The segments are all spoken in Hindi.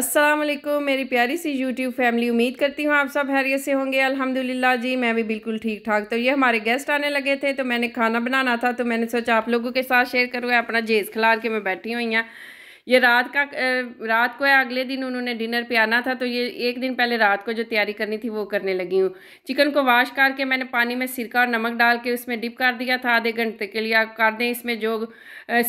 असलम मेरी प्यारी सी यूट्यूब फैमिली उम्मीद करती हूँ आप सब हैरियत से होंगे अल्हम्दुलिल्लाह जी मैं भी बिल्कुल ठीक ठाक तो ये हमारे गेस्ट आने लगे थे तो मैंने खाना बनाना था तो मैंने सोचा आप लोगों के साथ शेयर करूँ अपना जेज खिलार के मैं बैठी हुई हूँ ये रात का रात को या अगले दिन उन्होंने डिनर पे आना था तो ये एक दिन पहले रात को जो तैयारी करनी थी वो करने लगी हूँ चिकन को वाश करके मैंने पानी में सिरका और नमक डाल के उसमें डिप कर दिया था आधे घंटे के लिए आप कर दें इसमें जो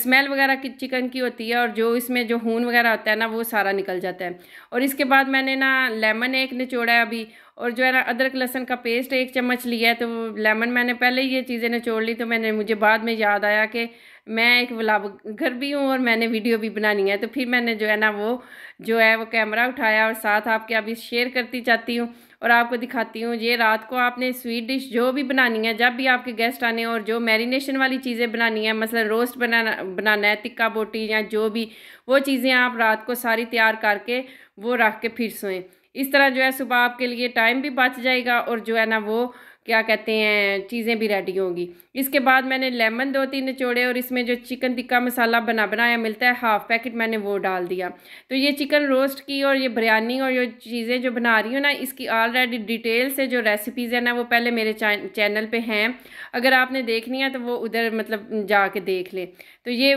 स्मेल वगैरह की चिकन की होती है और जो इसमें जो हून वगैरह होता है ना वो सारा निकल जाता है और इसके बाद मैंने ना लेमन एक निचोड़ा है अभी और जो है ना अदरक लहसन का पेस्ट एक चम्मच लिया है तो लेमन मैंने पहले ही ये चीज़ें निचोड़ ली तो मैंने मुझे बाद में याद आया कि मैं एक व्लागर भी हूँ और मैंने वीडियो भी बनानी है तो फिर मैंने जो है ना वो जो है वो कैमरा उठाया और साथ आपके अभी शेयर करती जाती हूँ और आपको दिखाती हूँ ये रात को आपने स्वीट डिश जो भी बनानी है जब भी आपके गेस्ट आने और जो मैरिनेशन वाली चीज़ें बनानी है मसलन रोस्ट बनाना बनाना है तिक्का बोटी या जो भी वो चीज़ें आप रात को सारी तैयार करके वो रख के फिर सोएं इस तरह जो है सुबह आपके लिए टाइम भी बच जाएगा और जो है ना वो क्या कहते हैं चीज़ें भी रेडी होंगी इसके बाद मैंने लेमन दो तीन निचोड़े और इसमें जो चिकन टिक्का मसाला बना बनाया मिलता है हाफ़ पैकेट मैंने वो डाल दिया तो ये चिकन रोस्ट की और ये बिरयानी और ये चीज़ें जो बना रही हूँ ना इसकी ऑलरेडी डिटेल से जो रेसिपीज़ है ना वो पहले मेरे चैनल पर हैं अगर आपने देखनी है तो वो उधर मतलब जा के देख लें तो ये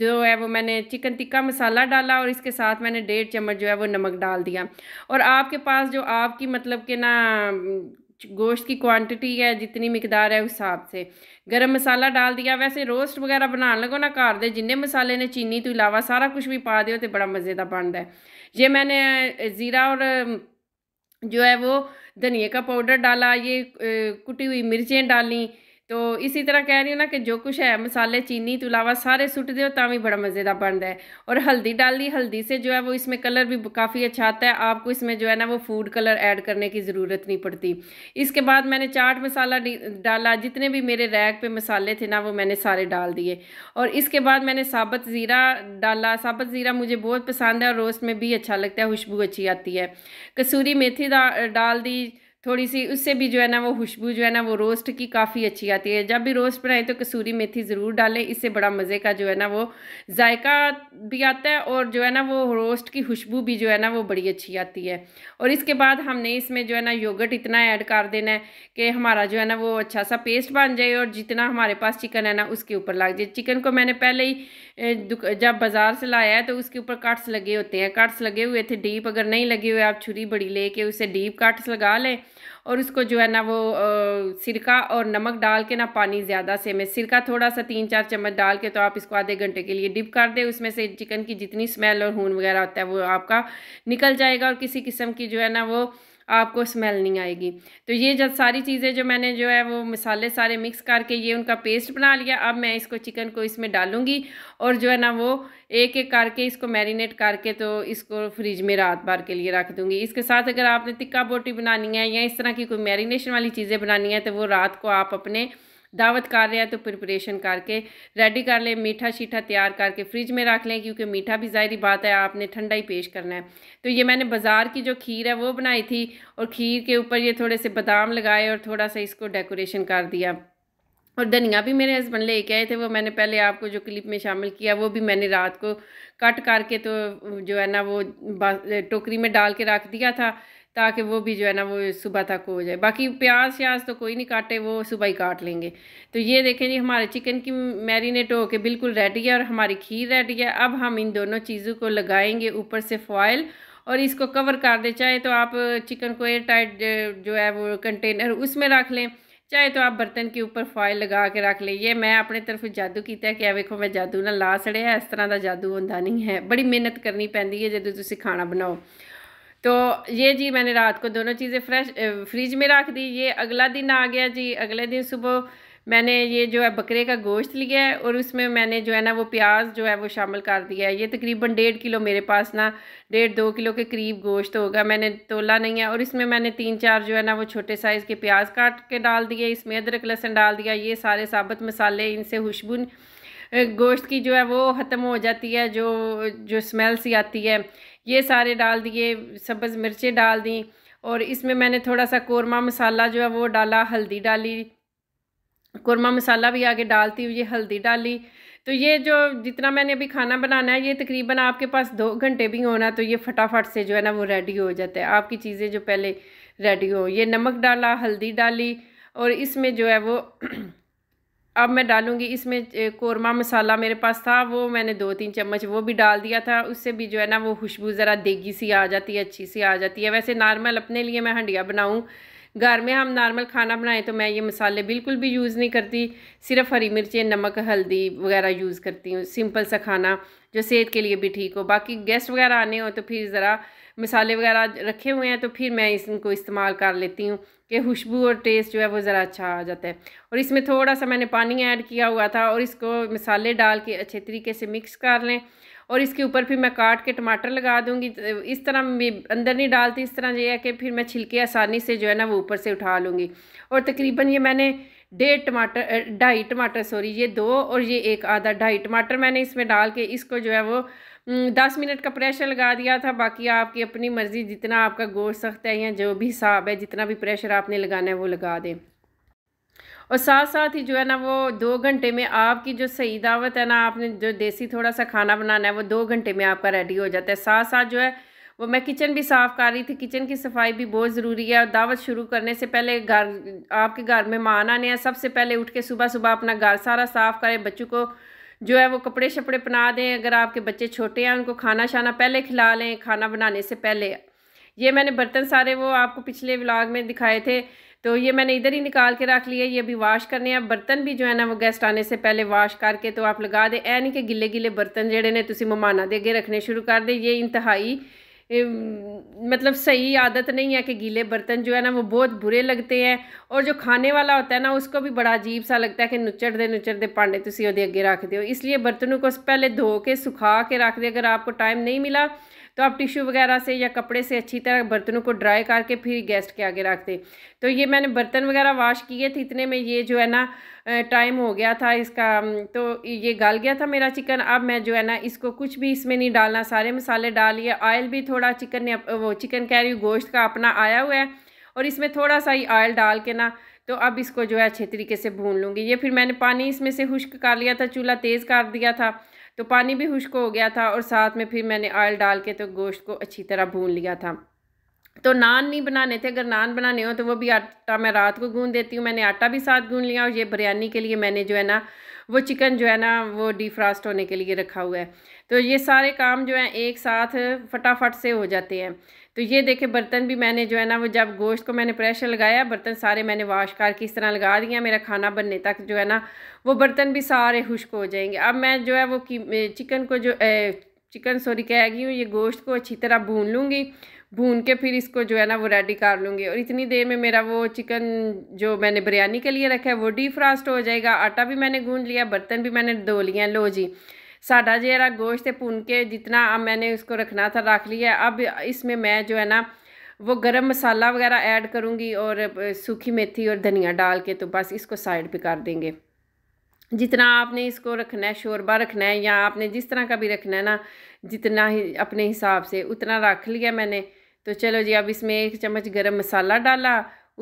जो है वो मैंने चिकन टिक्का मसाला डाला और इसके साथ मैंने डेढ़ चम्मच जो है वो नमक डाल दिया और आपके पास जो आपकी मतलब के ना गोश्त की क्वांटिटी है जितनी मकदार है उस हिसाब से गर्म मसाला डाल दिया वैसे रोस्ट वगैरह बना लगो ना घर के जिन्हें मसाले ने चीनी तो इलावा सारा कुछ भी पा दो तो बड़ा मज़े का बनता है ये मैंने ज़ीरा और जो है वो धनिए का पाउडर डाला ये कुटी हुई मिर्चें डाली तो इसी तरह कह रही हूँ ना कि जो कुछ है मसाले चीनी तो अलावा सारे सुट दो तो भी बड़ा मज़ेदार बनता है और हल्दी डाल दी हल्दी से जो है वो इसमें कलर भी काफ़ी अच्छा आता है आपको इसमें जो है ना वो फूड कलर ऐड करने की ज़रूरत नहीं पड़ती इसके बाद मैंने चाट मसाला डाला जितने भी मेरे रैक पे मसाले थे ना वो मैंने सारे डाल दिए और इसके बाद मैंने साबत ज़ीरा डाला साबत ज़ीरा मुझे बहुत पसंद है और रोस्ट में भी अच्छा लगता है खुशबू अच्छी आती है कसूरी मेथी डाल दी थोड़ी सी उससे भी जो है ना वो खुशबू जो है ना वो रोस्ट की काफ़ी अच्छी आती है जब भी रोस्ट बनाएं तो कसूरी मेथी ज़रूर डालें इससे बड़ा मज़े का जो है ना वो जायका भी आता है और जो है ना वो रोस्ट की खुशबू भी जो है ना वो बड़ी अच्छी आती है और इसके बाद हमने इसमें जो है ना योगट इतना ऐड कर देना है कि हमारा जो है ना वो अच्छा सा पेस्ट बन जाए और जितना हमारे पास चिकन है ना उसके ऊपर लग जाए चिकन को मैंने पहले ही जब बाज़ार से लाया है तो उसके ऊपर कट्स लगे होते हैं कट्स लगे हुए थे डीप अगर नहीं लगे हुए आप छुरी बड़ी ले कर उसे डीप कट्स लगा लें और उसको जो है ना वो सिरका और नमक डाल के ना पानी ज़्यादा से में सिरका थोड़ा सा तीन चार चम्मच डाल के तो आप इसको आधे घंटे के लिए डिप कर दें उसमें से चिकन की जितनी स्मेल और हून वगैरह होता है वो आपका निकल जाएगा और किसी किस्म की जो है ना वो आपको स्मेल नहीं आएगी तो ये जब सारी चीज़ें जो मैंने जो है वो मसाले सारे मिक्स करके ये उनका पेस्ट बना लिया अब मैं इसको चिकन को इसमें डालूँगी और जो है ना वो एक एक करके इसको मैरिनेट करके तो इसको फ्रिज में रात भर के लिए रख दूंगी इसके साथ अगर आपने तिक्का बोटी बनानी है या इस तरह की कोई मैरिनेशन वाली चीज़ें बनानी है तो वो रात को आप अपने दावत कर रहे हैं तो प्रिपरेशन करके रेडी कर लें मीठा शीठा तैयार करके फ्रिज में रख लें क्योंकि मीठा भी ज़ाहरी बात है आपने ठंडा ही पेश करना है तो ये मैंने बाज़ार की जो खीर है वो बनाई थी और खीर के ऊपर ये थोड़े से बादाम लगाए और थोड़ा सा इसको डेकोरेशन कर दिया और धनिया भी मेरे हस्बैंड लेके आए थे वो मैंने पहले आपको जो क्लिप में शामिल किया वो भी मैंने रात को कट करके तो जो है ना वो टोकरी में डाल के रख दिया था ताकि वो भी जो है ना वो सुबह तक हो जाए बाकी प्याज श्याज तो कोई नहीं काटे वो सुबह ही काट लेंगे तो ये देखें जी हमारे चिकन की मैरिनेट हो के बिल्कुल रेडी है और हमारी खीर रेडी है अब हम इन दोनों चीज़ों को लगाएंगे ऊपर से फॉयल और इसको कवर कर दें चाहे तो आप चिकन को एयर टाइट जो है वो कंटेनर उसमें रख लें चाहे तो आप बर्तन के ऊपर फॉयल लगा के रख लें ये मैं अपने तरफ जादू किया कि वेखो मैं जादू ना ला सड़े इस तरह का जादू होंगे नहीं है बड़ी मेहनत करनी पैंती है जो तुम खाना बनाओ तो ये जी मैंने रात को दोनों चीज़ें फ्रेश फ्रिज में रख दी ये अगला दिन आ गया जी अगले दिन सुबह मैंने ये जो है बकरे का गोश्त लिया है और उसमें मैंने जो है ना वो प्याज जो है वो शामिल कर दिया है ये तकरीबन डेढ़ किलो मेरे पास ना डेढ़ दो किलो के करीब गोश्त होगा मैंने तोला नहीं है और इसमें मैंने तीन चार जो है ना वो छोटे साइज़ के प्याज काट के डाल दिए इसमें अदरक लहसन डाल दिया ये सारे साबत मसाले इनसे खुशबू गोश्त की जो है वो ख़त्म हो जाती है जो जो स्मेल सी आती है ये सारे डाल दिए सब्ज़ मिर्चें डाल दी और इसमें मैंने थोड़ा सा कौरमा मसाला जो है वो डाला हल्दी डाली कौरमा मसाला भी आगे डालती हुई हल्दी डाली तो ये जो जितना मैंने अभी खाना बनाना है ये तकरीबन आपके पास दो घंटे भी होना तो ये फटाफट से जो है ना वो रेडी हो जाता है आपकी चीज़ें जो पहले रेडी हो ये नमक डाला हल्दी डाली और इसमें जो है वो अब मैं डालूँगी इसमें कौरमा मसाला मेरे पास था वो मैंने दो तीन चम्मच वो भी डाल दिया था उससे भी जो है ना वो खुशबू ज़रा देगी सी आ जाती है अच्छी सी आ जाती है वैसे नॉर्मल अपने लिए मैं हंडिया बनाऊँ घर में हम नॉर्मल खाना बनाएं तो मैं ये मसाले बिल्कुल भी यूज़ नहीं करती सिर्फ हरी मिर्चें नमक हल्दी वगैरह यूज़ करती हूँ सिंपल सा खाना जो सेहत के लिए भी ठीक हो बाकी गेस्ट वगैरह आने हो तो फिर ज़रा मसाले वगैरह रखे हुए हैं तो फिर मैं इनको इस्तेमाल कर लेती हूँ कि खुशबू और टेस्ट जो है वो ज़रा अच्छा आ जाता है और इसमें थोड़ा सा मैंने पानी ऐड किया हुआ था और इसको मसाले डाल के अच्छे तरीके से मिक्स कर लें और इसके ऊपर फिर मैं काट के टमाटर लगा दूंगी इस तरह मैं अंदर नहीं डालती इस तरह ये है कि फिर मैं छिलके आसानी से जो है ना वो ऊपर से उठा लूँगी और तकरीबन ये मैंने डेढ़ टमाटर ढाई टमाटर सॉरी ये दो और ये एक आधा ढाई टमाटर मैंने इसमें डाल के इसको जो है वो हम्म, दस मिनट का प्रेशर लगा दिया था बाकी आपकी अपनी मर्ज़ी जितना आपका गोश्त सख्त है या जो भी हिसाब है जितना भी प्रेशर आपने लगाना है वो लगा दें और साथ साथ ही जो है ना वो दो घंटे में आपकी जो सही दावत है ना आपने जो देसी थोड़ा सा खाना बनाना है वो दो घंटे में आपका रेडी हो जाता है साथ साथ जो है वो मैं किचन भी साफ़ कर रही थी किचन की सफाई भी बहुत ज़रूरी है और दावत शुरू करने से पहले घर आपके घर मेहमान आने हैं सबसे पहले उठ के सुबह सुबह अपना घर सारा साफ़ करें बच्चों को जो है वो कपड़े शपड़े पहना दें अगर आपके बच्चे छोटे हैं उनको खाना शाना पहले खिला लें खाना बनाने से पहले ये मैंने बर्तन सारे वो आपको पिछले व्लॉग में दिखाए थे तो ये मैंने इधर ही निकाल के रख लिया ये अभी वाश करने हैं बर्तन भी जो है ना वो गेस्ट आने से पहले वाश करके तो आप लगा दें ऐ नहीं कि गिले गिले बर्तन जड़े ने तुम ममाना दे रखने शुरू कर दें ये इंतहाई मतलब सही आदत नहीं है कि गीले बर्तन जो है ना वो बहुत बुरे लगते हैं और जो खाने वाला होता है ना उसको भी बड़ा अजीब सा लगता है कि नुचड़ दे नुचड़ दे पांडे तुम वो अगे रख दो इसलिए बर्तनों को पहले धो के सुखा के रख दे अगर आपको टाइम नहीं मिला तो आप टिश्यू वगैरह से या कपड़े से अच्छी तरह बर्तनों को ड्राई करके फिर गेस्ट के आगे रख दें तो ये मैंने बर्तन वगैरह वाश किए थे इतने में ये जो है ना टाइम हो गया था इसका तो ये गल गया था मेरा चिकन अब मैं जो है ना इसको कुछ भी इसमें नहीं डालना सारे मसाले डालिए ऑयल भी थोड़ा चिकन ने वो चिकन कह रही हूँ गोश्त का अपना आया हुआ है और इसमें थोड़ा सा ही ऑयल डाल के ना तो अब इसको जो है अच्छे तरीके से भून लूँगी ये फिर मैंने पानी इसमें से खुश्क कर लिया था चूल्हा तेज़ कर दिया था तो पानी भी खुश्क हो गया था और साथ में फिर मैंने ऑयल डाल के तो गोश्त को अच्छी तरह भून लिया था तो नान नहीं बनाने थे अगर नान बनाने हो तो वो भी आटा मैं रात को गूँध देती हूँ मैंने आटा भी साथ गूँ लिया और ये बिरयानी के लिए मैंने जो है ना वो चिकन जो है ना वो डिफ्रास्ट होने के लिए रखा हुआ है तो ये सारे काम जो है एक साथ फटाफट से हो जाते हैं तो ये देखें बर्तन भी मैंने जो है ना वो जब गोश्त को मैंने प्रेशर लगाया बर्तन सारे मैंने वाश करके इस तरह लगा दिया मेरा खाना बनने तक जो है ना वो बर्तन भी सारे खुश्क हो जाएंगे अब मैं जो है वो चिकन को जो चिकन सॉरी कह गई हूँ ये गोश्त को अच्छी तरह भून लूँगी भून के फिर इसको जो है ना वो रेडी कर लूँगी और इतनी देर में मेरा वो चिकन जो मैंने बिरयानी के लिए रखा है वो डीफ्रास्ट हो जाएगा आटा भी मैंने गूंद लिया बर्तन भी मैंने धो लिया लो जी साढ़ा जरा गोश्त भुन के जितना अब मैंने उसको रखना था रख लिया अब इसमें मैं जो है ना वो गरम मसाला वगैरह ऐड करूँगी और सूखी मेथी और धनिया डाल के तो बस इसको साइड पर कर देंगे जितना आपने इसको रखना है शोरबा रखना है या आपने जिस तरह का भी रखना है ना जितना ही अपने हिसाब से उतना रख लिया मैंने तो चलो जी अब इसमें एक चम्मच गरम मसाला डाला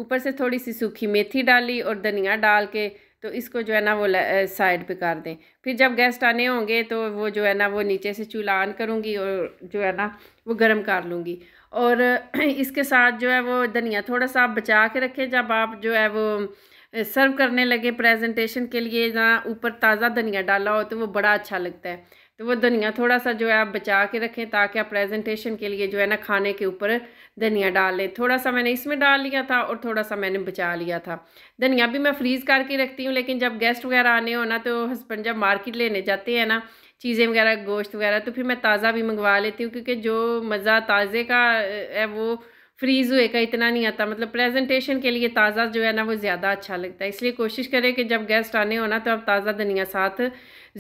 ऊपर से थोड़ी सी सूखी मेथी डाली और धनिया डाल के तो इसको जो है ना वो साइड पे कर दें फिर जब गेस्ट आने होंगे तो वो जो है ना वो नीचे से चूल्हा ऑन करूँगी और जो है ना वो गर्म कर लूँगी और इसके साथ जो है वो धनिया थोड़ा सा आप बचा के रखें जब आप जो है वो सर्व करने लगे प्रेजेंटेशन के लिए ना ऊपर ताज़ा धनिया डाला हो तो वो बड़ा अच्छा लगता है तो वो धनिया थोड़ा सा जो है आप बचा के रखें ताकि आप प्रेजेंटेशन के लिए जो है ना खाने के ऊपर धनिया डाल लें थोड़ा सा मैंने इसमें डाल लिया था और थोड़ा सा मैंने बचा लिया था धनिया भी मैं फ्रीज़ करके रखती हूँ लेकिन जब गेस्ट वगैरह आने हो ना तो हस्बैंड जब मार्केट लेने जाते हैं ना चीज़ें वगैरह गोश्त वगैरह तो फिर मैं ताज़ा भी मंगवा लेती हूँ क्योंकि जो मज़ा ताज़े का है वो फ्रीज़ हुए का इतना नहीं आता मतलब प्रेजेंटेशन के लिए ताज़ा जो है ना वो ज़्यादा अच्छा लगता है इसलिए कोशिश करें कि जब गेस्ट आने हो ना तो आप ताज़ा धनिया साथ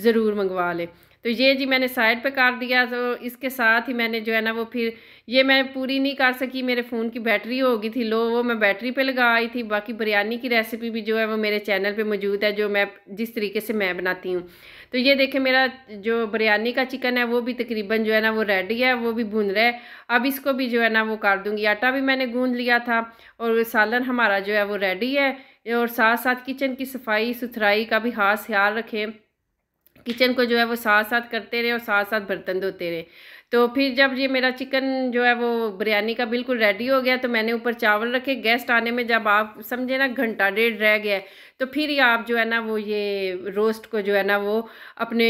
ज़रूर मंगवा लें तो ये जी मैंने साइड पे कर दिया तो इसके साथ ही मैंने जो है ना वो फिर ये मैं पूरी नहीं कर सकी मेरे फ़ोन की बैटरी हो गई थी लो वो मैं बैटरी पे लगा आई थी बाकी बिरयानी की रेसिपी भी जो है वो मेरे चैनल पे मौजूद है जो मैं जिस तरीके से मैं बनाती हूँ तो ये देखें मेरा जो बिरयानी का चिकन है वो भी तकरीबन जो है ना वो रेडी है वो भी भून रहा है अब इसको भी जो है ना वो कर दूँगी आटा भी मैंने गूँध लिया था और सालन हमारा जो है वो रेडी है और साथ साथ किचन की सफाई सुथराई का भी खास ख्याल रखें किचन को जो है वो साथ साथ करते रहे और साथ साथ बर्तन धोते रहे तो फिर जब ये मेरा चिकन जो है वो बिरयानी का बिल्कुल रेडी हो गया तो मैंने ऊपर चावल रखे गेस्ट आने में जब आप समझे ना घंटा डेढ़ रह गया तो फिर ही आप जो है ना वो ये रोस्ट को जो है ना वो अपने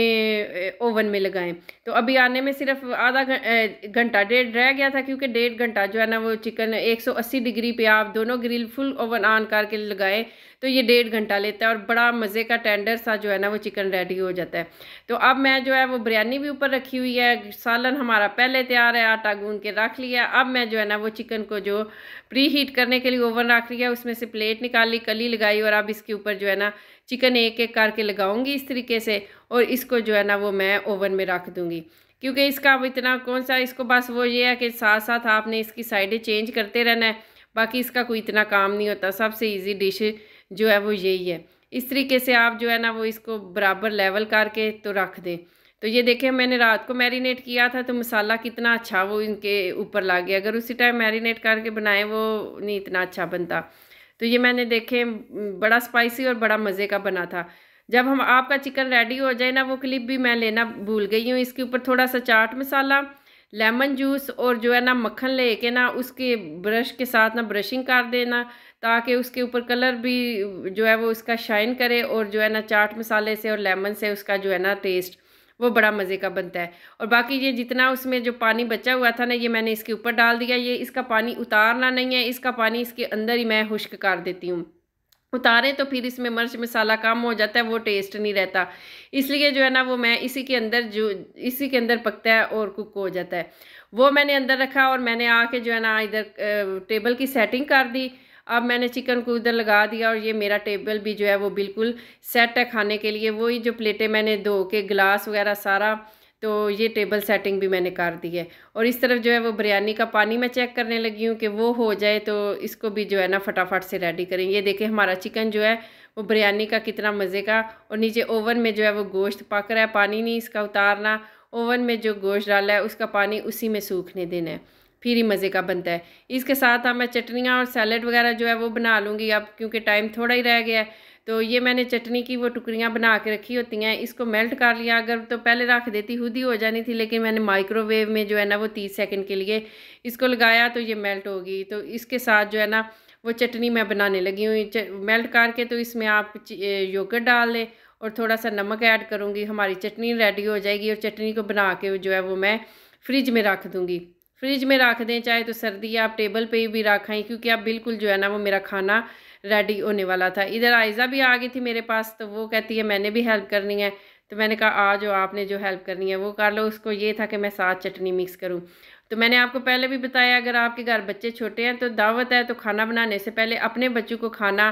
ओवन में लगाएं तो अभी आने में सिर्फ आधा घंटा डेढ़ रह गया था क्योंकि डेढ़ घंटा जो है ना वो चिकन 180 डिग्री पे आप दोनों ग्रिल फुल ओवन ऑन करके लगाएं तो ये डेढ़ घंटा लेता है और बड़ा मज़े का टेंडर सा जो है ना वो चिकन रेडी हो जाता है तो अब मैं जो है वो बिरयानी भी ऊपर रखी हुई है सालन हमारा पहले तैयार है आटा गूंद के रख लिया अब मैं जो है ना वो चिकन को जो प्री हीट करने के लिए ओवन रख लिया उसमें से प्लेट निकाली कली लगाई और अब इसके ऊपर जो है ना चिकन एक एक करके लगाऊंगी इस तरीके से और इसको जो है ना वो मैं ओवन में रख दूँगी क्योंकि इसका अब इतना कौन सा इसको बस वो ये है कि साथ साथ आपने इसकी साइडें चेंज करते रहना है बाकी इसका कोई इतना काम नहीं होता सबसे ईजी डिश जो है वो यही है इस तरीके से आप जो है ना वो इसको बराबर लेवल करके तो रख दें तो ये देखें मैंने रात को मैरिनेट किया था तो मसाला कितना अच्छा वो इनके ऊपर ला गया अगर उसी टाइम मैरिनेट करके बनाए वो नहीं इतना अच्छा बनता तो ये मैंने देखे बड़ा स्पाइसी और बड़ा मज़े का बना था जब हम आपका चिकन रेडी हो जाए ना वो क्लिप भी मैं लेना भूल गई हूँ इसके ऊपर थोड़ा सा चाट मसाला लेमन जूस और जो है ना मक्खन ले के ना उसके ब्रश के साथ ना ब्रशिंग कर देना ताकि उसके ऊपर कलर भी जो है वो उसका शाइन करे और जो है ना चाट मसाले से और लेमन से उसका जो है ना टेस्ट वो बड़ा मज़े का बनता है और बाकी ये जितना उसमें जो पानी बचा हुआ था ना ये मैंने इसके ऊपर डाल दिया ये इसका पानी उतारना नहीं है इसका पानी इसके अंदर ही मैं खुश्क कर देती हूँ उतारें तो फिर इसमें मर्च मसाला कम हो जाता है वो टेस्ट नहीं रहता इसलिए जो है ना वो मैं इसी के अंदर जो इसी के अंदर पकता है और कुक हो जाता है वो मैंने अंदर रखा और मैंने आके जो है ना इधर टेबल की सेटिंग कर दी अब मैंने चिकन को उधर लगा दिया और ये मेरा टेबल भी जो है वो बिल्कुल सेट है खाने के लिए वही जो प्लेटें मैंने धो के गिलास वगैरह सारा तो ये टेबल सेटिंग भी मैंने कर दी है और इस तरफ जो है वो बिरयानी का पानी मैं चेक करने लगी हूँ कि वो हो जाए तो इसको भी जो है ना फटाफट से रेडी करें ये देखें हमारा चिकन जो है वो बिरयानी का कितना मज़े का और नीचे ओवन में जो है वो गोश्त पक रहा है पानी नहीं इसका उतारना ओवन में जो गोश्त डाला है उसका पानी उसी में सूखने देना है फिर ही मज़े का बनता है इसके साथ अब मैं चटनियाँ और सैलड वगैरह जो है वो बना लूँगी अब क्योंकि टाइम थोड़ा ही रह गया है तो ये मैंने चटनी की वो टुकड़ियाँ बना के रखी होती हैं इसको मेल्ट कर लिया अगर तो पहले रख देती खुद ही हो जानी थी लेकिन मैंने माइक्रोवेव में जो है ना वो तीस सेकंड के लिए इसको लगाया तो ये मेल्ट होगी तो इसके साथ जो है ना वो चटनी मैं बनाने लगी हूँ मेल्ट करके तो इसमें आप योग डाल लें और थोड़ा सा नमक ऐड करूँगी हमारी चटनी रेडी हो जाएगी और चटनी को बना के जो है वो मैं फ्रिज में रख दूँगी फ्रिज में रख दें चाहे तो सर्दी आप टेबल पे भी रखें क्योंकि आप बिल्कुल जो है ना वो मेरा खाना रेडी होने वाला था इधर आयज़ा भी आ गई थी मेरे पास तो वो कहती है मैंने भी हेल्प करनी है तो मैंने कहा आ जो आपने जो हेल्प करनी है वो कर लो उसको ये था कि मैं साथ चटनी मिक्स करूँ तो मैंने आपको पहले भी बताया अगर आपके घर बच्चे छोटे हैं तो दावत है तो खाना बनाने से पहले अपने बच्चों को खाना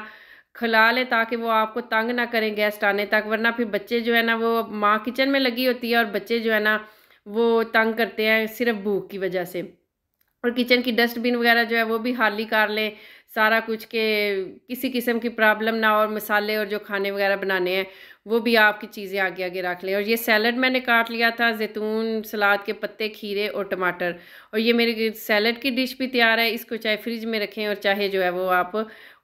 खिला लें ताकि वो आपको तंग ना करें गेस्ट आने तक वरना फिर बच्चे जो है ना वो माँ किचन में लगी होती है और बच्चे जो है ना वो तंग करते हैं सिर्फ भूख की वजह से और किचन की डस्टबिन वगैरह जो है वो भी हाली कर लें सारा कुछ के किसी किस्म की प्रॉब्लम ना और मसाले और जो खाने वगैरह बनाने हैं वो भी आपकी चीज़ें आगे आगे रख लें और ये सैलड मैंने काट लिया था जैतून सलाद के पत्ते खीरे और टमाटर और ये मेरी सैलड की डिश भी तैयार है इसको चाहे फ्रिज में रखें और चाहे जो है वो आप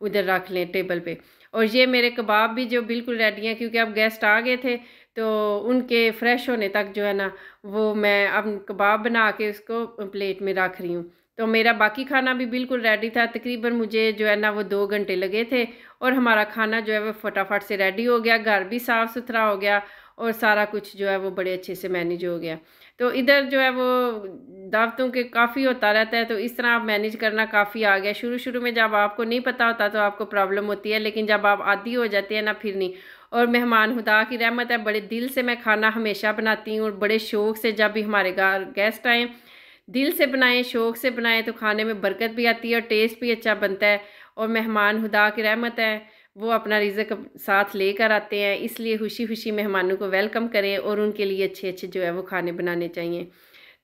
उधर रख लें टेबल पर और ये मेरे कबाब भी जो बिल्कुल रेडी हैं क्योंकि अब गेस्ट आ गए थे तो उनके फ़्रेश होने तक जो है ना वो मैं अब कबाब बना के उसको प्लेट में रख रही हूँ तो मेरा बाकी खाना भी बिल्कुल रेडी था तकरीबन मुझे जो है ना वो दो घंटे लगे थे और हमारा खाना जो है वो फटाफट से रेडी हो गया घर भी साफ़ सुथरा हो गया और सारा कुछ जो है वो बड़े अच्छे से मैनेज हो गया तो इधर जो है वो दावतों के काफ़ी होता रहता है तो इस तरह आप मैनेज करना काफ़ी आ गया शुरू शुरू में जब आपको नहीं पता होता तो आपको प्रॉब्लम होती है लेकिन जब आप आदि हो जाते हैं ना फिर नहीं और मेहमान खुदा की रहमत है बड़े दिल से मैं खाना हमेशा बनाती हूँ और बड़े शौक़ से जब भी हमारे घर गेस्ट आएँ दिल से बनाएं शौक़ से बनाएं तो खाने में बरकत भी आती है और टेस्ट भी अच्छा बनता है और मेहमान खुदा की रहमत है वो अपना रिजक साथ लेकर आते हैं इसलिए खुशी खुशी मेहमानों को वेलकम करें और उनके लिए अच्छे अच्छे जो है वो खाने बनाने चाहिए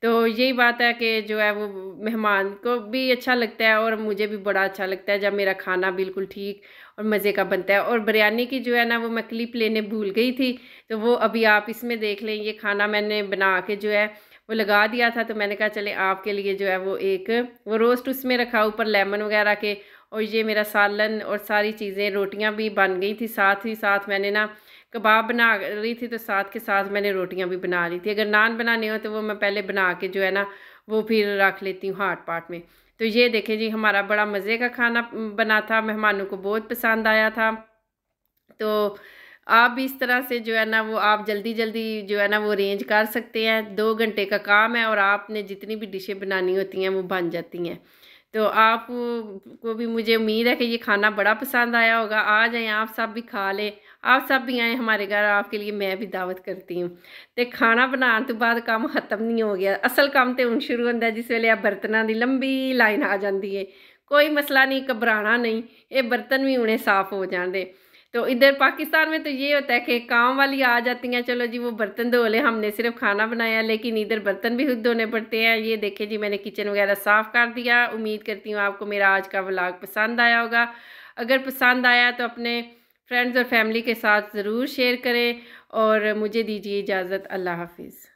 तो यही बात है कि जो है वो मेहमान को भी अच्छा लगता है और मुझे भी बड़ा अच्छा लगता है जब मेरा खाना बिल्कुल ठीक और मज़े का बनता है और बिरयानी की जो है ना वो मैं क्लिप लेने भूल गई थी तो वो अभी आप इसमें देख लें ये खाना मैंने बना के जो है वो लगा दिया था तो मैंने कहा चले आपके लिए जो है वो एक वो रोस्ट उसमें रखा ऊपर लेमन वगैरह के और ये मेरा सालन और सारी चीज़ें रोटियां भी बन गई थी साथ ही साथ मैंने ना कबाब बना रही थी तो साथ के साथ मैंने रोटियां भी बना ली थी अगर नान बनाने हो तो वो मैं पहले बना के जो है ना वो फिर रख लेती हूँ हाट पाट में तो ये देखें जी हमारा बड़ा मज़े का खाना बना था मेहमानों को बहुत पसंद आया था तो आप भी इस तरह से जो है ना वो आप जल्दी जल्दी जो है ना वो अरेंज कर सकते हैं दो घंटे का काम है और आपने जितनी भी डिशें बनानी होती हैं वो बन जाती हैं तो आप को भी मुझे उम्मीद है कि ये खाना बड़ा पसंद आया होगा आ जाएँ आप सब भी खा लें आप सब भी आए हमारे घर आपके लिए मैं भी करती हूँ तो खाना बनाने तो बाद ਬਾਅਦ ख़त्म नहीं हो गया असल ਅਸਲ तो हूँ शुरू होता है जिस ਵੇਲੇ आप बर्तना की लंबी लाइन आ जाती है कोई मसला नहीं घबराना नहीं ये बर्तन भी उन्हें साफ़ हो जाते तो इधर पाकिस्तान में तो ये होता है कि काम वाली आ जाती हैं चलो जी वो बर्तन धो ले हमने सिर्फ खाना बनाया लेकिन इधर बर्तन भी खुद धोने पड़ते हैं ये देखें जी मैंने किचन वगैरह साफ़ कर दिया उम्मीद करती हूँ आपको मेरा आज का व्लॉग पसंद आया होगा अगर पसंद आया तो अपने फ्रेंड्स और फैमिली के साथ ज़रूर शेयर करें और मुझे दीजिए इजाज़त अल्लाह हाफिज़